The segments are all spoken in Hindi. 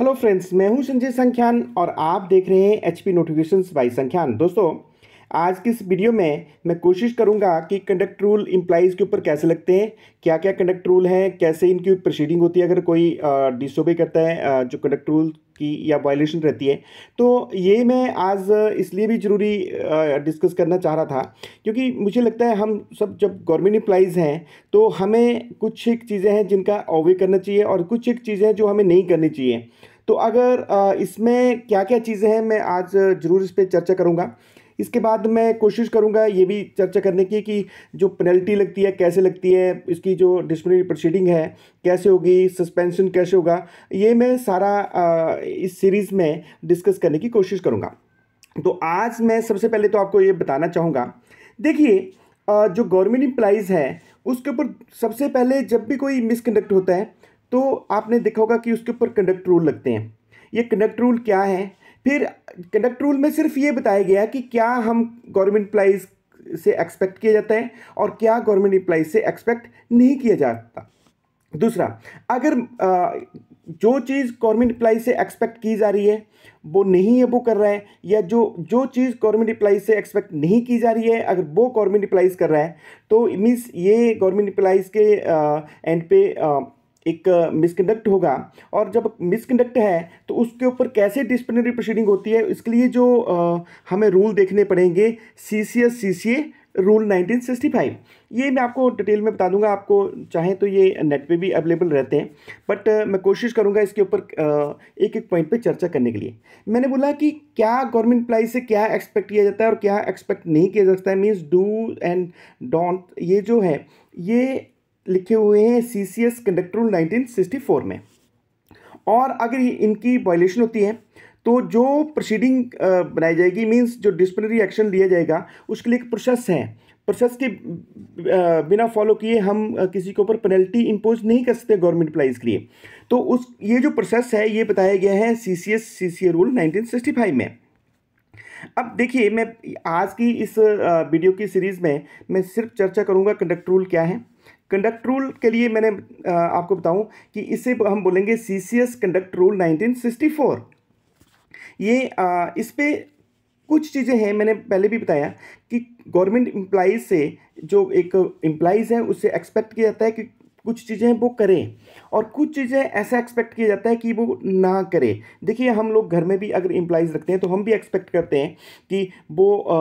हेलो फ्रेंड्स मैं हूं संजय संख्यान और आप देख रहे हैं H P notification by Sankhyan दोस्तों आज की इस वीडियो में मैं कोशिश करूंगा कि कंडक्ट रूल इम्प्लाइज़ के ऊपर कैसे लगते हैं क्या क्या कंडक्ट रूल हैं कैसे इनकी प्रोसीडिंग होती है अगर कोई डिसोबे करता है जो कंडक्ट रूल की या वायलेशन रहती है तो ये मैं आज इसलिए भी ज़रूरी डिस्कस करना चाह रहा था क्योंकि मुझे लगता है हम सब जब गवर्नमेंट एम्प्लाइज़ हैं तो हमें कुछ एक चीज़ें हैं जिनका अवे करना चाहिए और कुछ एक चीज़ें हैं जो हमें नहीं करनी चाहिए तो अगर इसमें क्या क्या चीज़ें हैं मैं आज ज़रूर इस पर चर्चा करूँगा इसके बाद मैं कोशिश करूँगा ये भी चर्चा करने की कि जो पेनल्टी लगती है कैसे लगती है इसकी जो डिस्प्लिनरी प्रोसीडिंग है कैसे होगी सस्पेंशन कैसे होगा ये मैं सारा आ, इस सीरीज़ में डिस्कस करने की कोशिश करूँगा तो आज मैं सबसे पहले तो आपको ये बताना चाहूँगा देखिए जो गवर्नमेंट इम्प्लाइज़ हैं उसके ऊपर सबसे पहले जब भी कोई मिसकंडक्ट होता है तो आपने देखा होगा कि उसके ऊपर कंडक्ट रूल लगते हैं ये कंडक्ट रूल क्या है फिर कंडक्ट रूल में सिर्फ ये बताया गया कि क्या हम गवर्नमेंट इम्प्लाइज से एक्सपेक्ट किया जाता है और क्या गवर्नमेंट इम्प्लाइज से एक्सपेक्ट नहीं किया जाता दूसरा अगर आ, जो चीज़ गवर्नमेंट इम्प्लाई से एक्सपेक्ट की जा रही है वो नहीं है वो कर रहा है या जो जो चीज़ गवर्नमेंट एम्प्लाई से एक्सपेक्ट नहीं की जा रही है अगर वो गवर्नमेंट एम्प्लाइज कर रहा है तो मीन्स ये गवर्नमेंट एम्प्लाइज के एंड पे आ, एक मिसकंडक्ट होगा और जब मिसकंडक्ट है तो उसके ऊपर कैसे डिसिप्लिनरी प्रोसीडिंग होती है इसके लिए जो हमें रूल देखने पड़ेंगे C C S C C A rule nineteen sixty five ये मैं आपको डिटेल में बता दूंगा आपको चाहे तो ये नेट पे भी अवेलेबल रहते हैं बट मैं कोशिश करूंगा इसके ऊपर एक एक पॉइंट पे चर्चा करने के लिए मैंने बोला कि क्या गवर्नमेंट इंप्लाई से क्या एक्सपेक्ट किया जाता है और क्या एक्सपेक्ट नहीं किया जाता है मीन्स डू एंड डोंट ये जो है ये लिखे हुए हैं C C S conductor rule nineteen में और अगर इनकी वायलेशन होती है तो जो प्रोसीडिंग बनाई जाएगी मींस जो डिसप्लिनरी एक्शन लिया जाएगा उसके लिए एक प्रोसेस है प्रोसेस के बिना फॉलो किए हम किसी के ऊपर पेनल्टी इम्पोज नहीं कर सकते गवर्नमेंट एम्प्लाइज़ के लिए तो उस ये जो प्रोसेस है ये बताया गया है C C S C C A rule nineteen में अब देखिए मैं आज की इस वीडियो की सीरीज़ में मैं सिर्फ चर्चा करूँगा कंडक्ट रूल क्या है कंडक्ट रूल के लिए मैंने आपको बताऊं कि इसे हम बोलेंगे C C S conduct rule nineteen sixty four ये आ, इस पर कुछ चीज़ें हैं मैंने पहले भी बताया कि गवर्नमेंट एम्प्लाइज से जो एक एम्प्लाइज है उससे एक्सपेक्ट किया जाता है कि कुछ चीज़ें वो करें और कुछ चीज़ें ऐसा एक्सपेक्ट किया जाता है कि वो ना करें देखिए हम लोग घर में भी अगर एम्प्लाइज रखते हैं तो हम भी एक्सपेक्ट करते हैं कि वो आ,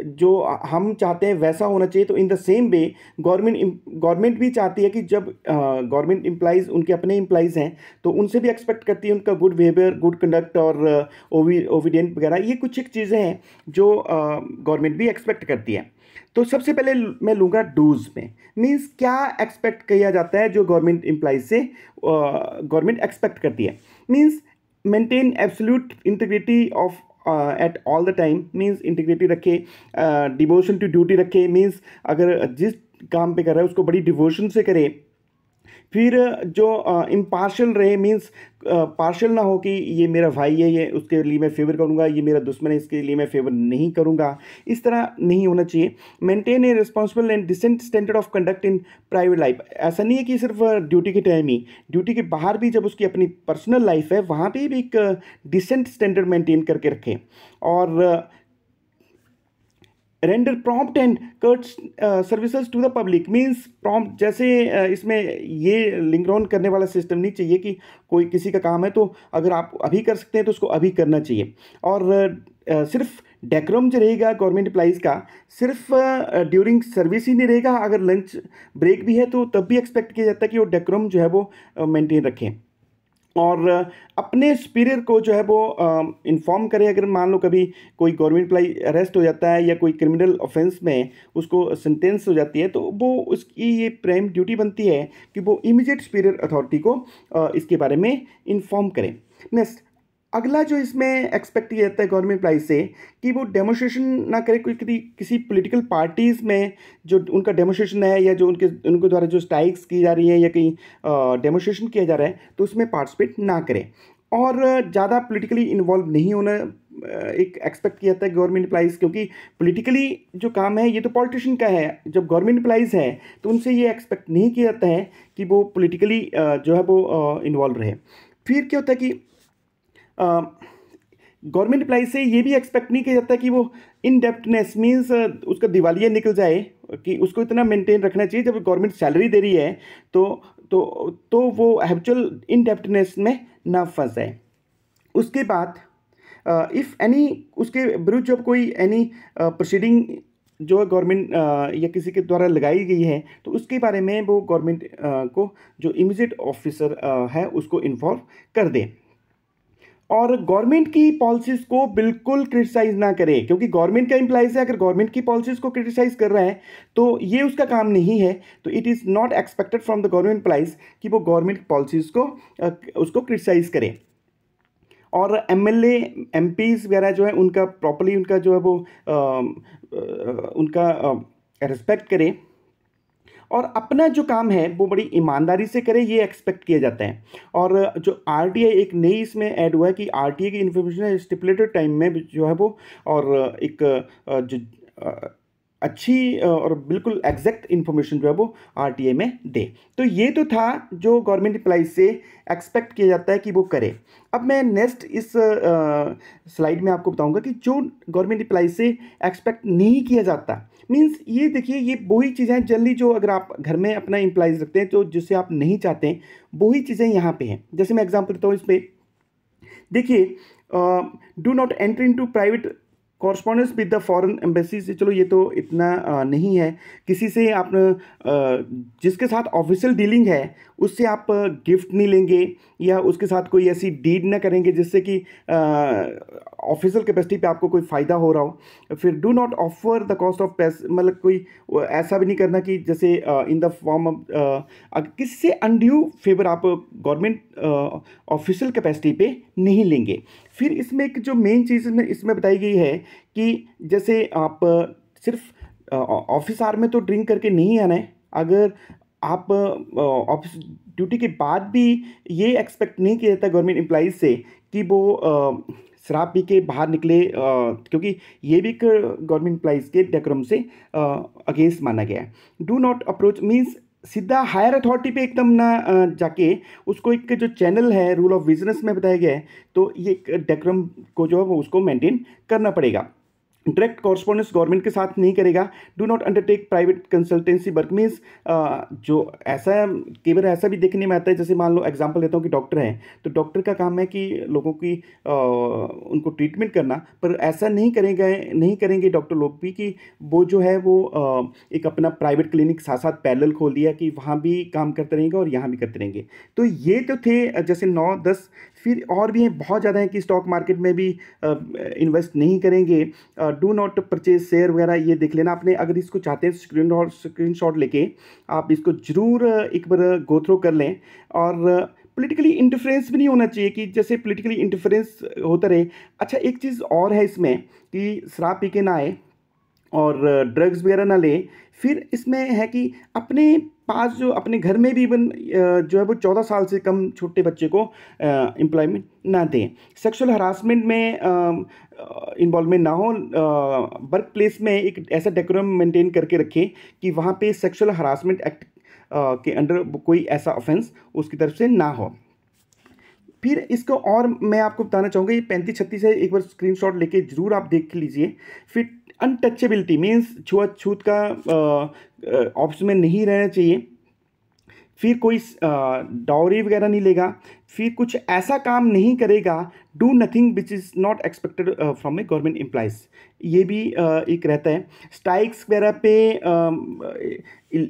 जो हम चाहते हैं वैसा होना चाहिए तो in the same way government government भी चाहती है कि जब गवर्नमेंट एम्प्लाइज उनके अपने एम्प्लाइज हैं तो उनसे भी एक्सपेक्ट करती है उनका गुड बिहेवियर गुड कंडक्ट और ओविडेंट वगैरह ये कुछ एक चीज़ें हैं जो गवर्नमेंट भी एक्सपेक्ट करती है तो सबसे पहले मैं लूँगा डूज में मीन्स क्या एक्सपेक्ट किया जाता है जो गवर्नमेंट एम्प्लाइज से गवर्नमेंट एक्सपेक्ट करती है means maintain absolute integrity of uh, at all the time means integrity रखे डिवोशन टू ड्यूटी रखे मीन्स अगर जिस काम पे कर रहा है उसको बड़ी डिवोशन से करे फिर जो इम्पार्शल रहे मीन्स पार्शल ना हो कि ये मेरा भाई है ये उसके लिए मैं फेवर करूँगा ये मेरा दुश्मन है इसके लिए मैं फेवर नहीं करूँगा इस तरह नहीं होना चाहिए maintain a responsible and decent standard of conduct in private life ऐसा नहीं है कि सिर्फ ड्यूटी के टाइम ही ड्यूटी के बाहर भी जब उसकी अपनी पर्सनल लाइफ है वहाँ पर भी एक डिसेंट स्टैंडर्ड मेंटेन करके रखें और render prompt and courteous services to the public means prompt जैसे uh, इसमें ये लिंग्रॉन करने वाला सिस्टम नहीं चाहिए कि कोई किसी का काम है तो अगर आप अभी कर सकते हैं तो उसको अभी करना चाहिए और uh, सिर्फ डेक्रोम जो रहेगा गवर्नमेंट एम्प्लाइज़ का सिर्फ ड्यूरिंग uh, सर्विस ही नहीं रहेगा अगर लंच ब्रेक भी है तो तब भी एक्सपेक्ट किया जाता है कि वो डेक्रोम जो है वो मेंटेन uh, रखें और अपने सुपीरियर को जो है वो इन्फॉर्म करें अगर मान लो कभी कोई गवर्नमेंट प्लाई अरेस्ट हो जाता है या कोई क्रिमिनल ऑफेंस में उसको सेंटेंस हो जाती है तो वो उसकी ये प्राइम ड्यूटी बनती है कि वो इमीडिएट सुपीरियर अथॉरिटी को इसके बारे में इन्फॉर्म करें नेक्स्ट अगला जो इसमें एक्सपेक्ट किया जाता है गवर्नमेंट प्राइस से कि वो डेमोस्ट्रेशन ना करे कोई किसी किसी पोलिटिकल पार्टीज़ में जो उनका डेमोस्ट्रेशन है या जो उनके उनके द्वारा जो स्ट्राइक्स की जा रही है या कहीं डेमोस्ट्रेशन किया जा रहा है तो उसमें पार्टिसिपेट ना करें और ज़्यादा पोलिटिकली इन्वॉल्व नहीं होना एक एक्सपेक्ट किया जाता है गवर्नमेंट इम्प्लाइज क्योंकि पोलिटिकली जो काम है ये तो पॉलिटिशियन का है जब गवर्नमेंट इम्प्लाइज़ है तो उनसे ये एक्सपेक्ट नहीं किया जाता है कि वो पोलिटिकली जो है वो इन्वॉल्व रहे फिर क्या होता है कि गवर्नमेंट um, इंप्लाई से ये भी एक्सपेक्ट नहीं किया जाता कि वो इन डेप्टनेस मीन्स उसका दिवालिया निकल जाए कि उसको इतना मेंटेन रखना चाहिए जब गवर्नमेंट सैलरी दे रही है तो तो तो वो एक्चुअल इन डेप्टनेस में ना फंस जाए उसके बाद इफ़ uh, एनी उसके विरुद्ध जब कोई एनी प्रोसीडिंग uh, जो गवर्नमेंट uh, या किसी के द्वारा लगाई गई है तो उसके बारे में वो गवर्नमेंट को जो इमीजिएट ऑफिसर है उसको इन्फॉर्म कर दें और गवर्नमेंट की पॉलिसीज़ को बिल्कुल क्रिटिसाइज ना करें क्योंकि गवर्नमेंट का इम्प्लाइज है अगर गवर्नमेंट की पॉलिसीज़ को क्रिटिसाइज कर रहा है तो ये उसका काम नहीं है तो it is not expected from the government employees कि वो गवर्नमेंट पॉलिसीज़ को उसको क्रिटिसाइज करें और एम एल एम पीज वगैरह जो है उनका प्रॉपरली उनका जो है वो आ, आ, उनका रिस्पेक्ट करें और अपना जो काम है वो बड़ी ईमानदारी से करे ये एक्सपेक्ट किया जाता है और जो आर एक नई इसमें ऐड हुआ है कि आर की इन्फॉर्मेशन स्टिपुलेटेड टाइम में जो है वो और एक जो अच्छी और बिल्कुल एग्जैक्ट इन्फॉर्मेशन जो है वो आर में दे तो ये तो था जो गवर्नमेंट इम्प्लाई से एक्सपेक्ट किया जाता है कि वो करे अब मैं नेक्स्ट इस स्लाइड में आपको बताऊंगा कि जो गवर्नमेंट इम्प्लाई से एक्सपेक्ट नहीं किया जाता मीन्स ये देखिए ये वही चीज़ें जल्दी जो अगर आप घर में अपना इम्प्लाइज रखते हैं तो जिसे आप नहीं चाहते हैं वही चीज़ें यहाँ पे हैं जैसे मैं एग्जाम्पल देता हूँ पर देखिए do not enter into private correspondence with the foreign embassy से चलो ये तो इतना आ, नहीं है किसी से आप आ, जिसके साथ ऑफिशियल डीलिंग है उससे आप गिफ्ट नहीं लेंगे या उसके साथ कोई ऐसी डीड ना करेंगे जिससे कि ऑफिशियल कैपेसिटी पे आपको कोई फ़ायदा हो रहा हो फिर do not offer the cost of pace मतलब कोई ऐसा भी नहीं करना कि जैसे इन द फॉर्म ऑफ किससे अनड्यू फेवर आप गवर्नमेंट ऑफिशियल कैपेसिटी पे नहीं लेंगे फिर इसमें एक जो मेन चीज़ इसमें इसमें बताई गई है कि जैसे आप सिर्फ ऑफिस आर में तो ड्रिंक करके नहीं आना है अगर आप ऑफिस ड्यूटी के बाद भी ये एक्सपेक्ट नहीं किया जाता गवर्नमेंट एम्प्लाइज से कि वो शराब पी के बाहर निकले आ, क्योंकि ये भी एक गवर्नमेंट इम्प्लाइज के डेकोरम से अगेंस्ट माना गया है डू नॉट अप्रोच मीन्स सीधा हायर अथॉरिटी पे एकदम ना जाके उसको एक जो चैनल है रूल ऑफ बिजनेस में बताया गया है तो ये डेकोरम को जो है वो उसको मेंटेन करना पड़ेगा डायरेक्ट कॉरस्पॉन्डेंस गवर्नमेंट के साथ नहीं करेगा do not undertake private consultancy work means जो ऐसा कई बार ऐसा भी देखने में आता है जैसे मान लो एग्जांपल देता हूँ कि डॉक्टर हैं तो डॉक्टर का काम है कि लोगों की आ, उनको ट्रीटमेंट करना पर ऐसा नहीं करेंगे नहीं करेंगे डॉक्टर लोग भी कि वो जो है वो आ, एक अपना प्राइवेट क्लिनिक साथ साथ पैरल खोल दिया कि वहाँ भी काम करते रहेंगे और यहाँ भी करते रहेंगे तो ये तो थे जैसे नौ दस फिर और भी हैं बहुत ज़्यादा हैं कि स्टॉक मार्केट में भी इन्वेस्ट नहीं करेंगे डू नॉट परचेज शेयर वगैरह ये देख लेना आपने अगर इसको चाहते हैं स्क्रीन स्क्रीन शॉट लेके आप इसको ज़रूर एक बार थ्रो कर लें और पॉलिटिकली इंटरफेरेंस भी नहीं होना चाहिए कि जैसे पॉलिटिकली इंटरफेरेंस होता रहे अच्छा एक चीज़ और है इसमें कि शराब पी के ना आए और ड्रग्स वगैरह ना लें फिर इसमें है कि अपने पास जो अपने घर में भी इवन जो है वो चौदह साल से कम छोटे बच्चे को एम्प्लॉयमेंट ना दें सेक्सुअल हरासमेंट में इन्वॉल्वमेंट ना हो वर्क प्लेस में एक ऐसा डेकोरम मेंटेन करके रखें कि वहाँ पे सेक्सुअल हरासमेंट एक्ट के अंडर कोई ऐसा ऑफेंस उसकी तरफ से ना हो फिर इसको और मैं आपको बताना चाहूँगा ये पैंतीस छत्तीस है एक बार शॉट लेके ज़रूर आप देख लीजिए फिर अनटचेबिलिटी मीन्स छुआछूत का ऑप्शन में नहीं रहना चाहिए फिर कोई डाउरी वगैरह नहीं लेगा फिर कुछ ऐसा काम नहीं करेगा do nothing which is not expected from a government employees ये भी uh, एक रहता है स्ट्राइक्स वगैरह पे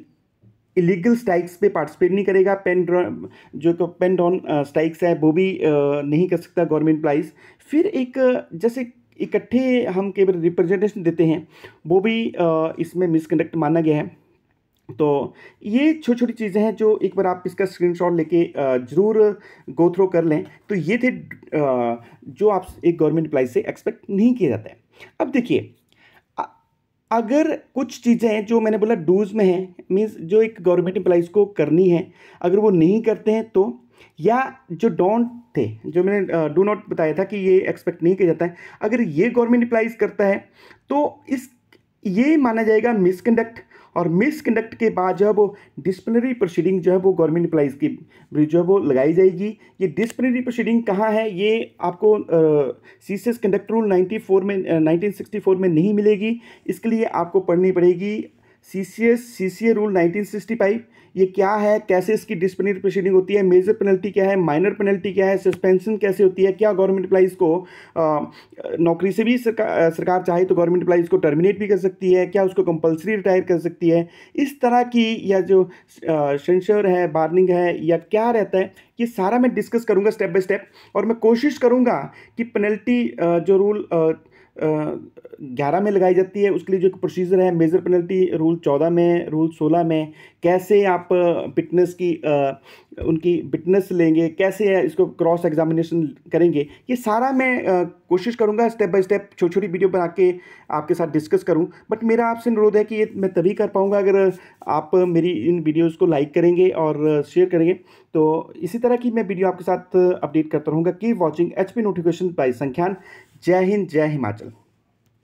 इलीगल स्ट्राइक्स पे पार्टिसिपेट नहीं करेगा पेन जो तो पेन डॉन स्ट्राइक्स है वो भी नहीं कर सकता गवर्नमेंट प्लाइज फिर एक जैसे इकट्ठे हम केवल रिप्रेजेंटेशन देते हैं वो भी इसमें मिसकंडक्ट माना गया है तो ये छोटी छोटी चीज़ें हैं जो एक बार आप इसका स्क्रीनशॉट लेके ज़रूर गो थ्रो कर लें तो ये थे जो आप एक गवर्नमेंट प्लाइज से एक्सपेक्ट नहीं किया जाता है अब देखिए अगर कुछ चीज़ें हैं जो मैंने बोला डूज में हैं मीन्स जो एक गवर्नमेंट एम्प्लाइज को करनी है अगर वो नहीं करते हैं तो या जो डोंट थे जो मैंने डू नॉट बताया था कि ये एक्सपेक्ट नहीं किया जाता है अगर ये गवर्नमेंट एम्प्लाइज करता है तो इस ये माना जाएगा मिसकंडक्ट और मिसकंडक्ट के बाद जो है वो डिस्प्लिनरी प्रोसीडिंग जो है वो गवर्नमेंट एम्प्लाइज़ की जो है वो लगाई जाएगी ये डिस्प्लिनरी प्रोसीडिंग कहाँ है ये आपको C C S conduct rule ninety four में नाइनटीन सिक्सटी फोर में नहीं मिलेगी इसके लिए आपको पढ़नी पड़ेगी सी C S C C A rule 1965 ये क्या है कैसे इसकी डिस्प्लिनरी प्रोसीडिंग होती है मेजर पेनल्टी क्या है माइनर पेनल्टी क्या है सस्पेंशन कैसे होती है क्या गवर्नमेंट एम्प्लाइज़ को आ, नौकरी से भी सरकार सरकार चाहे तो गवर्नमेंट एम्प्लाइज़ को टर्मिनेट भी कर सकती है क्या उसको कंपलसरी रिटायर कर सकती है इस तरह की या जो सेंसर है बार्निंग है या क्या रहता है ये सारा मैं डिस्कस करूँगा स्टेप बाय स्टेप और मैं कोशिश करूँगा कि पेनल्टी जो रूल ग्यारह में लगाई जाती है उसके लिए जो प्रोसीजर है मेजर पेनल्टी रूल चौदह में रूल सोलह में कैसे आप फिटनेस की आ, उनकी फिटनेस लेंगे कैसे इसको क्रॉस एग्जामिनेशन करेंगे ये सारा मैं आ, कोशिश करूँगा स्टेप बाय स्टेप छोटी छोटी वीडियो बना के आपके साथ डिस्कस करूँ बट मेरा आपसे अनुरोध है कि ये मैं तभी कर पाऊँगा अगर आप मेरी इन वीडियोज़ को लाइक करेंगे और शेयर करेंगे तो इसी तरह की मैं वीडियो आपके साथ अपडेट करता रहूँगा की watching H P notification by Sankhyan 捷径捷径，麦哲。